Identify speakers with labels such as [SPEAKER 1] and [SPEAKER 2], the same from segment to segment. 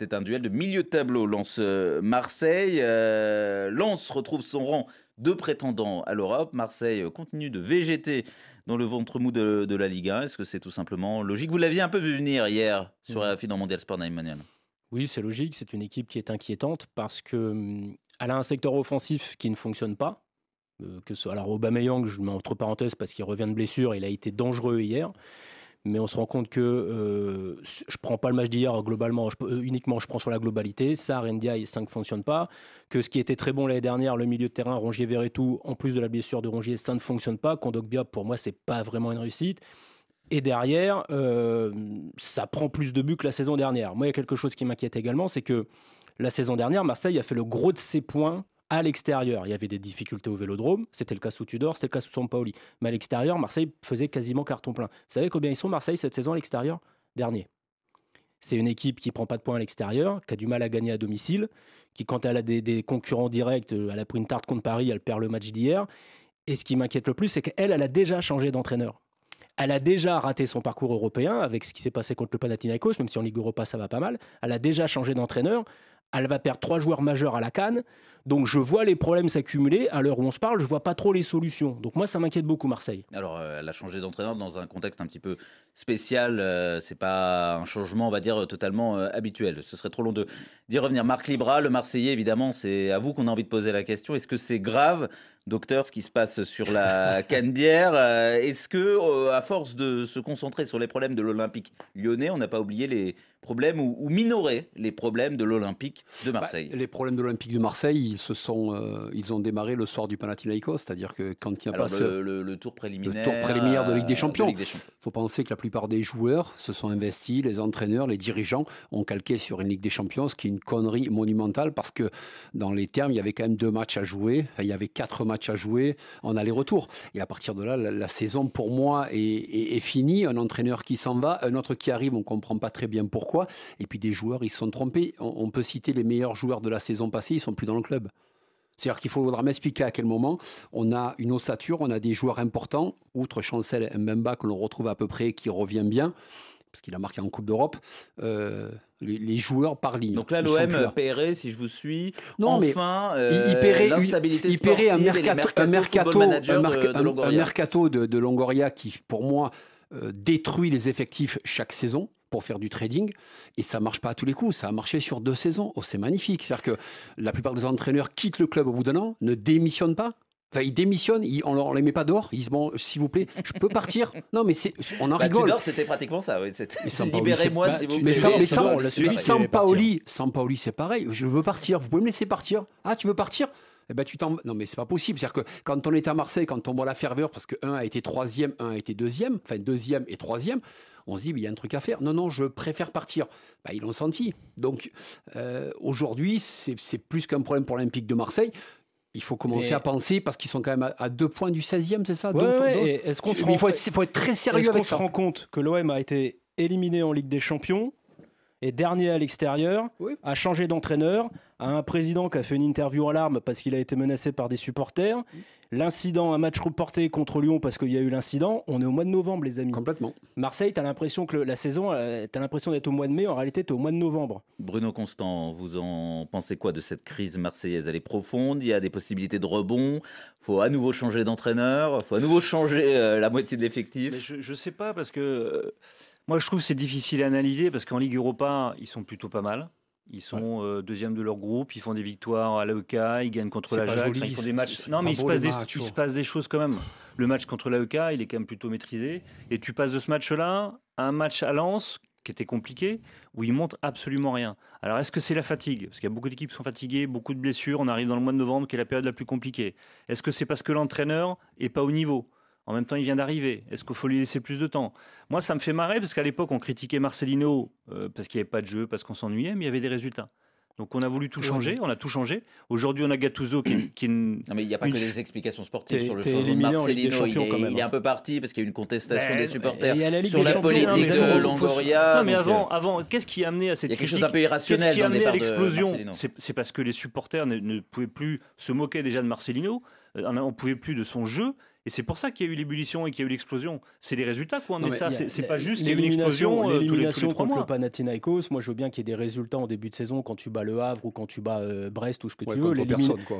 [SPEAKER 1] C'était un duel de milieu de tableau. Lance euh, marseille euh, Lance retrouve son rang de prétendant à l'Europe. Marseille euh, continue de végéter dans le ventre mou de, la Ligue 1. Est-ce que c'est tout simplement logique Vous l'aviez un peu vu venir hier sur mm. la finale dans Mondial Sport, Naïmonial.
[SPEAKER 2] Oui, c'est logique. C'est une équipe qui est inquiétante parce que mm, elle a un secteur offensif qui ne fonctionne pas. que ce, alors Aubameyang, je le mets entre parenthèses parce qu'il revient de blessure, il a été dangereux hier mais on se rend compte que je euh, je prends pas le match d'hier hein, globalement, euh, uniquement je prends sur la globalité. Sar, et 5 fonctionne pas. Que ce qui était très bon l'année dernière, le milieu de terrain, Rongier, Verretou, en plus de la blessure de Rongier, ça ne fonctionne pas. Kondogbia, pour moi, c'est pas vraiment une réussite. Et derrière, euh, ça prend plus de buts que la saison dernière. Moi, il y a quelque chose qui m'inquiète également, c'est que la saison dernière, Marseille a fait le gros de ses points à l'extérieur. Il y avait des difficultés au vélodrome, c'était le cas sous Tudor, c'était le cas sous Sampaoli. Mais à l'extérieur, Marseille faisait quasiment carton plein. Vous savez combien ils sont, Marseille, cette saison à l'extérieur Dernier. C'est une équipe qui prend pas de points à l'extérieur, qui a du mal à gagner à domicile, qui, quand elle a des, concurrents directs, euh, elle a pris une tarte contre Paris, elle perd le match d'hier. Et ce qui m'inquiète le plus, c'est qu'elle, elle a déjà changé d'entraîneur elle a déjà raté son parcours européen avec ce qui s'est passé contre le Panathinaikos, même si en Ligue Europa ça va pas mal. Elle a déjà changé d'entraîneur elle va perdre trois joueurs majeurs à la Cannes. Donc je vois les problèmes s'accumuler. À l'heure où on se parle, je vois pas trop les solutions. Donc moi, ça m'inquiète beaucoup Marseille.
[SPEAKER 1] Alors, euh, elle a changé d'entraîneur dans un contexte un petit peu spécial. Euh, Ce n'est pas un changement, on va dire, totalement euh, habituel. Ce serait trop long d'y revenir. Marc Libra, le Marseillais, évidemment, c'est à vous qu'on a envie de poser la question. Est-ce que c'est grave Docteur, ce qui se passe sur la Canebière, euh, est-ce que, euh, à force de se concentrer sur les problèmes de l'Olympique lyonnais, on n'a pas oublié les problèmes ou, minoré les problèmes de l'Olympique de bah, Marseille
[SPEAKER 3] Les problèmes de l'Olympique de Marseille, ils, se sont, euh, ils ont démarré le soir du Panathinaikos, c'est-à-dire que quand il y a pas le, tour
[SPEAKER 1] préliminaire, le tour de Ligue des Champions, il
[SPEAKER 3] faut penser que la plupart des joueurs se sont investis, les entraîneurs, les dirigeants ont calqué sur une Ligue des Champions, ce qui est une connerie monumentale parce que dans les termes, il y avait quand même deux matchs à jouer, il y avait quatre matchs à jouer en aller-retour. Et à partir de là, la, saison pour moi est, finie. Un entraîneur qui s'en va, un autre qui arrive, on ne comprend pas très bien pourquoi. Et puis des joueurs, ils se sont trompés. On, peut citer les meilleurs joueurs de la saison passée, ils ne sont plus dans le club. C'est-à-dire qu'il faudra m'expliquer à quel moment on a une ossature, on a des joueurs importants, outre Chancel Mbemba que l'on retrouve à peu près, qui revient bien parce qu'il a marqué en Coupe d'Europe, euh, les, joueurs par ligne. Donc là, l'OM
[SPEAKER 1] paierait, si je vous suis, non, enfin mais euh, un mercato, un, mercato,
[SPEAKER 3] de, Longoria. qui, pour moi, euh, détruit les effectifs chaque saison pour faire du trading et ça marche pas à tous les coups. Ça a marché sur deux saisons. Oh, c'est magnifique. C'est-à-dire que la plupart des entraîneurs quittent le club au bout d'un an, ne démissionnent pas Enfin, ils démissionnent, on, ne les met pas dehors. Ils disent s'il vous plaît, je peux partir. Non, mais c'est, on en bah, rigole.
[SPEAKER 1] c'était pratiquement ça. Oui. Libérez-moi s'il vous plaît. Mais, sans, Paoli,
[SPEAKER 3] hein. sans Paoli, c'est pareil. Je veux partir. Vous pouvez me laisser partir. Ah, tu veux partir eh ben, tu t'en... Non, mais c'est pas possible. C'est-à-dire que quand on est à Marseille, quand on voit la ferveur, parce que un a été troisième, un a été deuxième, enfin deuxième et troisième, on se dit, il y a un truc à faire. Non, non, je préfère partir. Bah, ils l'ont senti. Donc, euh, aujourd'hui, c'est, c'est plus qu'un problème pour l'Olympique de Marseille il faut commencer à penser parce qu'ils sont quand même à, deux points du 16e, c'est ça est-ce qu'on Il faut être, très sérieux est qu'on se rend
[SPEAKER 2] compte que l'OM a été éliminé en Ligue des Champions et dernier à l'extérieur, a changé d'entraîneur, a un président qui a fait une interview en larmes parce qu'il a été menacé par des supporters, l'incident, un match reporté contre Lyon parce qu'il y a eu l'incident, on est au mois de novembre, les amis. Complètement. Marseille, tu as l'impression que la saison, euh, tu as l'impression d'être au mois de mai, en réalité, tu au mois de novembre.
[SPEAKER 1] Bruno Constant, vous en pensez quoi de cette crise marseillaise Elle est profonde, il y a des possibilités de rebond,
[SPEAKER 4] faut à nouveau changer d'entraîneur, faut à nouveau changer euh, la moitié de l'effectif. Je ne sais pas parce que. Euh, moi, je trouve c'est difficile à analyser parce qu'en Ligue Europa, ils sont plutôt pas mal. Ils sont euh, deuxièmes de leur groupe, ils font des victoires à l'AEK, ils gagnent contre l'Ajax, ils font des matchs. Non, mais il se, hein. passe des, choses quand même. Le match contre l'AEK, il est quand même plutôt maîtrisé. Et tu passes de ce match-là à un match à Lens qui était compliqué, où ils montrent absolument rien. Alors est-ce que c'est la fatigue Parce qu'il y a beaucoup d'équipes qui sont fatiguées, beaucoup de blessures, on arrive dans le mois de novembre qui est la période la plus compliquée. Est-ce que c'est parce que l'entraîneur est pas au niveau en même temps, il vient d'arriver. Est-ce qu'il faut lui laisser plus de temps Moi, ça me fait marrer parce qu'à l'époque, on critiquait Marcelino euh, parce qu'il n'y avait pas de jeu, parce qu'on s'ennuyait, mais il y avait des résultats. Donc on a voulu tout changer, on a tout changé. Aujourd'hui, on a Gattuso qui, Non mais il n'y a pas que des explications sportives sur le changement Marcelino. Il est, hein.
[SPEAKER 1] un peu parti parce qu'il y a eu une contestation ben, des supporters sur la politique hein, de Longoria. Non mais avant,
[SPEAKER 4] euh, avant qu'est-ce qui a amené à cette Il y a quelque chose d'un peu irrationnel Qu'est-ce qui a amené l'explosion C'est parce que les supporters ne, ne pouvaient plus se moquer déjà de Marcelino, euh, on ne pouvait plus de son jeu et c'est pour ça qu'il y a eu l'ébullition et qu'il y a eu l'explosion. C'est les résultats quoi mais ça. C'est pas juste qu'il y L'élimination euh, contre
[SPEAKER 2] le Panathinaikos, moi je veux bien qu'il y ait des résultats en début de saison quand tu bats Le Havre ou quand tu bats euh, Brest ou ce que tu veux.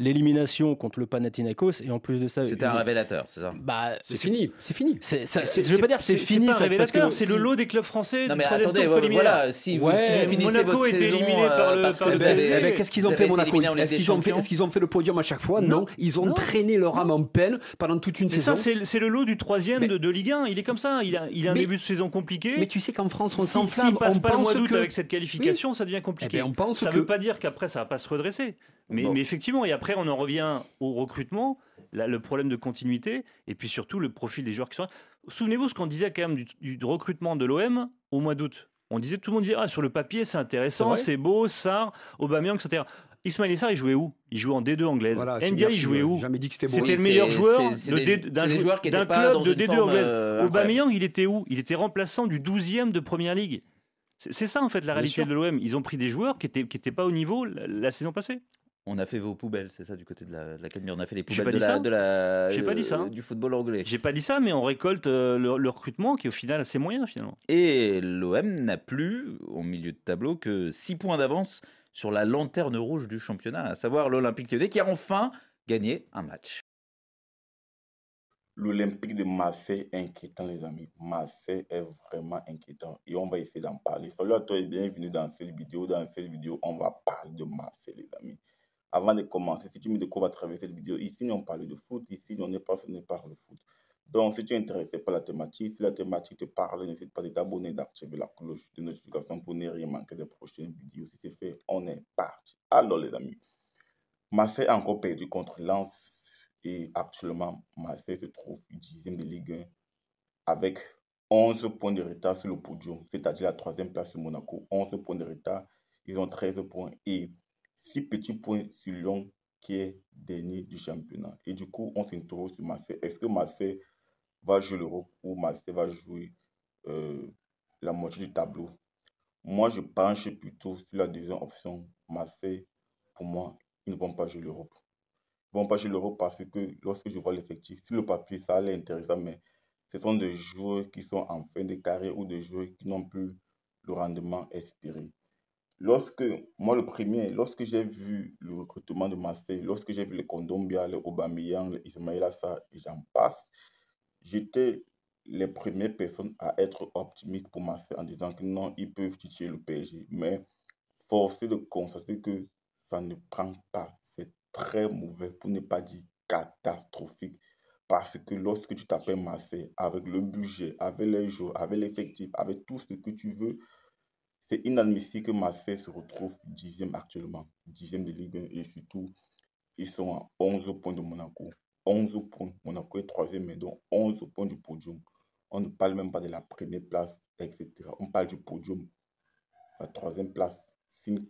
[SPEAKER 2] L'élimination contre le Panathinaikos et en plus de ça. C'était un révélateur, c'est ça bah, C'est fini. C'est fini. je veux pas dire c'est fini.
[SPEAKER 4] C'est révélateur, c'est le lot des clubs français. Non mais attendez, voilà, si vous finissez votre saison.
[SPEAKER 3] Eh ben, qu'est-ce qu'ils ont fait Monaco Est-ce qu'ils ont fait le podium à chaque fois Non, ils ont traîné leur âme en peine pendant toute une c'est ça, c'est le lot du troisième de, de, Ligue 1. Il est comme ça. Il a,
[SPEAKER 4] il a un début de saison compliqué. Mais tu sais qu'en France, on s'enflamme. S'il passe pas le mois d'août avec cette qualification, ça devient compliqué. Eh ben, on pense ça ne veut pas dire qu'après, ça ne va pas se redresser. Mais, mais, effectivement, et après, on en revient au recrutement, le problème de continuité, et puis surtout le profil des joueurs qui sont Souvenez-vous ce qu'on disait quand même du, recrutement de l'OM au mois d'août. On disait, tout le monde disait, ah, sur le papier, c'est intéressant, c'est beau, ça, Aubameyang, etc. Ismail Essar, il jouait où Il jouait en D2 anglaise. Voilà, il jouait où Jamais
[SPEAKER 3] dit que c'était C'était le meilleur joueur d'un club de D2 anglaise. Euh, Aubameyang,
[SPEAKER 4] il était où Il était remplaçant du 12e de Première Ligue. C'est ça en fait la réalité de l'OM. Ils ont pris des joueurs qui n'étaient qui étaient pas au niveau la, saison passée. On a fait vos poubelles, c'est ça, du côté de la, de On a fait les poubelles de la, J'ai pas dit ça. Euh, hein. du football anglais. J'ai pas dit ça, mais on récolte euh, le, recrutement qui est au final assez moyen finalement. Et l'OM n'a plus, au milieu de tableau, que 6 points
[SPEAKER 1] d'avance sur la lanterne rouge du championnat, à savoir l'Olympique lyonnais qui a enfin gagné un match.
[SPEAKER 5] L'Olympique de Marseille est inquiétant, les amis. Marseille est vraiment inquiétant et on va essayer d'en parler. Salut à toi et bienvenue dans cette vidéo. Dans cette vidéo, on va parler de Marseille, les amis. Avant de commencer, si tu me découvres à travers cette vidéo, ici, on parle de foot. Ici, on n'est pas, par le foot. Donc, si tu es intéressé par la thématique, si la thématique te parle, n'hésite pas à t'abonner, d'activer la cloche de notification pour ne rien manquer des prochaines vidéos. Si c'est fait, on est parti. Alors, les amis, Marseille a encore perdu contre Lens et actuellement, Marseille se trouve dixième de Ligue 1 avec 11 points de retard sur le podium, c'est-à-dire la troisième place sur Monaco. 11 points de retard, ils ont 13 points et 6 petits points sur Lyon qui est dernier du championnat. Et du coup, on se retrouve sur Marseille. Est-ce que Marseille va jouer l'Europe ou Marseille va jouer euh, la moitié du tableau. Moi, je penche plutôt sur la deuxième option. Marseille, pour moi, ils ne vont pas jouer l'Europe. Ils ne vont pas jouer l'Europe parce que lorsque je vois l'effectif, sur le papier, ça l'air intéressant, mais ce sont des joueurs qui sont en fin de carrière ou des joueurs qui n'ont plus le rendement espéré. Lorsque, moi le premier, lorsque j'ai vu le recrutement de Marseille, lorsque j'ai vu les Condombia, les Aubameyang, les Ismail Assa, et j'en passe, j'étais les premières personnes à être optimiste pour Marseille en disant que non, ils peuvent titiller le PSG. Mais forcé de constater que ça ne prend pas. C'est très mauvais, pour ne pas dire catastrophique. Parce que lorsque tu t'appelles Marseille, avec le budget, avec les jours, avec l'effectif, avec tout ce que tu veux, c'est inadmissible que Marseille se retrouve dixième actuellement, dixième de Ligue 1 et surtout, ils sont à 11 points de Monaco. 11 points. On a 3 troisième, mais donc 11 points du podium. On ne parle même pas de la première place, etc. On parle du podium. La troisième place, signe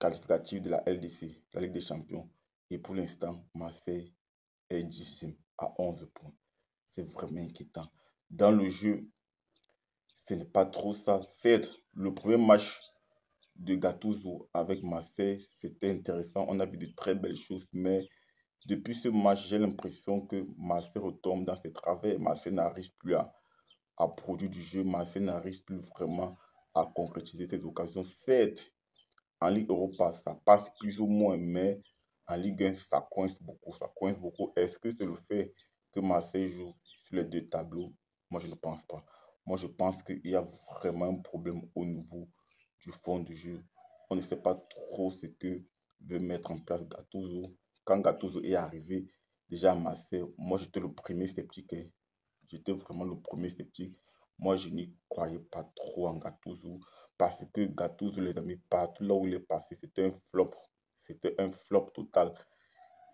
[SPEAKER 5] qualificatif de la LDC, la Ligue des Champions. Et pour l'instant, Marseille est 10 à 11 points. C'est vraiment inquiétant. Dans le jeu, ce n'est pas trop ça. C'est le premier match de Gattuso avec Marseille, c'était intéressant. On a vu de très belles choses, mais depuis ce match, j'ai l'impression que Marseille retombe dans ses travers. Marseille n'arrive plus à, à, produire du jeu. Marseille n'arrive plus vraiment à concrétiser ses occasions. Certes, en Ligue Europa, ça passe plus ou moins, mais en Ligue 1, ça coince beaucoup. Ça coince beaucoup. Est-ce que c'est le fait que Marseille joue sur les deux tableaux Moi, je ne pense pas. Moi, je pense qu'il y a vraiment un problème au niveau du fond du jeu. On ne sait pas trop ce que veut mettre en place Gattuso quand Gattuso est arrivé déjà à Marseille, moi j'étais le premier sceptique. Hein. J'étais vraiment le premier sceptique. Moi je n'y croyais pas trop en Gattuso parce que Gattuso, les amis, partout là où il est passé, c'était un flop. C'était un flop total.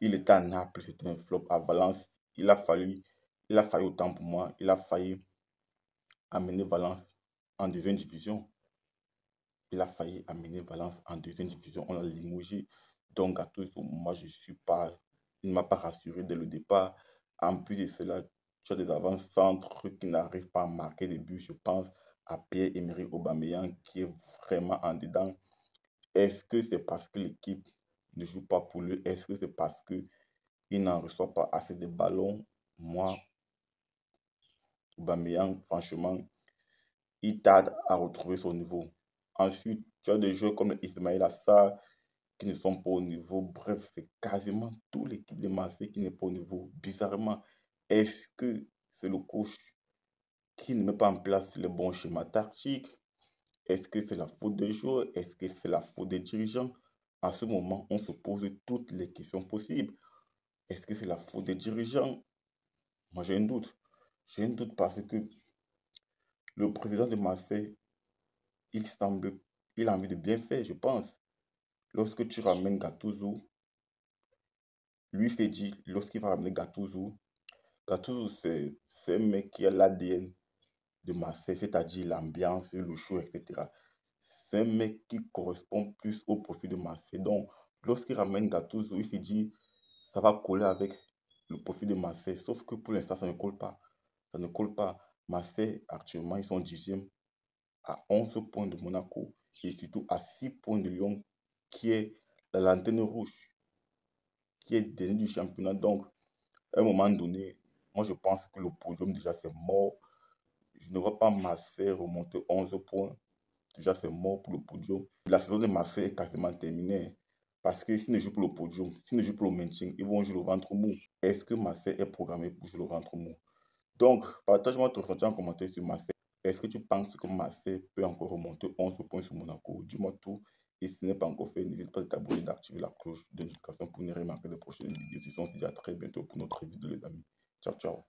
[SPEAKER 5] Il était à Naples, c'était un flop. À Valence, il a fallu, il a failli autant pour moi. Il a failli amener Valence en deuxième division. Il a failli amener Valence en deuxième division. On l'a limogé. Donc, à tous, moi, je suis pas, il ne m'a pas rassuré dès le départ. En plus de cela, tu as des avant-centres qui n'arrivent pas à marquer des buts. Je pense à Pierre-Emerick Aubameyang qui est vraiment en dedans. Est-ce que c'est parce que l'équipe ne joue pas pour lui Est-ce que c'est parce qu'il n'en reçoit pas assez de ballons Moi, Aubameyang, franchement, il tarde à retrouver son niveau. Ensuite, tu as des joueurs comme Ismail Assar qui ne sont pas au niveau. Bref, c'est quasiment tout l'équipe de Marseille qui n'est pas au niveau. Bizarrement, est-ce que c'est le coach qui ne met pas en place le bon schéma tactique Est-ce que c'est la faute des joueurs Est-ce que c'est la faute des dirigeants À ce moment, on se pose toutes les questions possibles. Est-ce que c'est la faute des dirigeants Moi, j'ai un doute. J'ai un doute parce que le président de Marseille, il semble, il a envie de bien faire, je pense. Lorsque tu ramènes Gattuso, lui s'est dit, lorsqu'il va ramener Gattuso, Gattuso, c'est un mec qui a l'ADN de Marseille, c'est-à-dire l'ambiance, le show, etc. C'est un mec qui correspond plus au profil de Marseille. Donc, lorsqu'il ramène Gattuso, il s'est dit, ça va coller avec le profil de Marseille. Sauf que pour l'instant, ça ne colle pas. Ça ne colle pas. Marseille, actuellement, ils sont 10e à 11 points de Monaco et surtout à 6 points de Lyon qui est la lanterne rouge, qui est dernier du championnat. Donc, à un moment donné, moi je pense que le podium déjà c'est mort. Je ne vois pas Marseille remonter 11 points. Déjà c'est mort pour le podium. La saison de Marseille est quasiment terminée. Parce que s'ils ne jouent pour le podium, s'ils ne jouent pour le maintien, ils vont jouer le ventre mou. Est-ce que Marseille est programmé pour jouer le ventre mou Donc, partage-moi ton ressenti en commentaire sur Marseille. Est-ce que tu penses que Marseille peut encore remonter 11 points sur Monaco Dis-moi tout. Et si ce n'est pas encore fait, n'hésite pas à t'abonner, d'activer la cloche de notification pour ne rien manquer des prochaines vidéos. Ce sont à très bientôt pour notre vidéo, les amis. Ciao, ciao.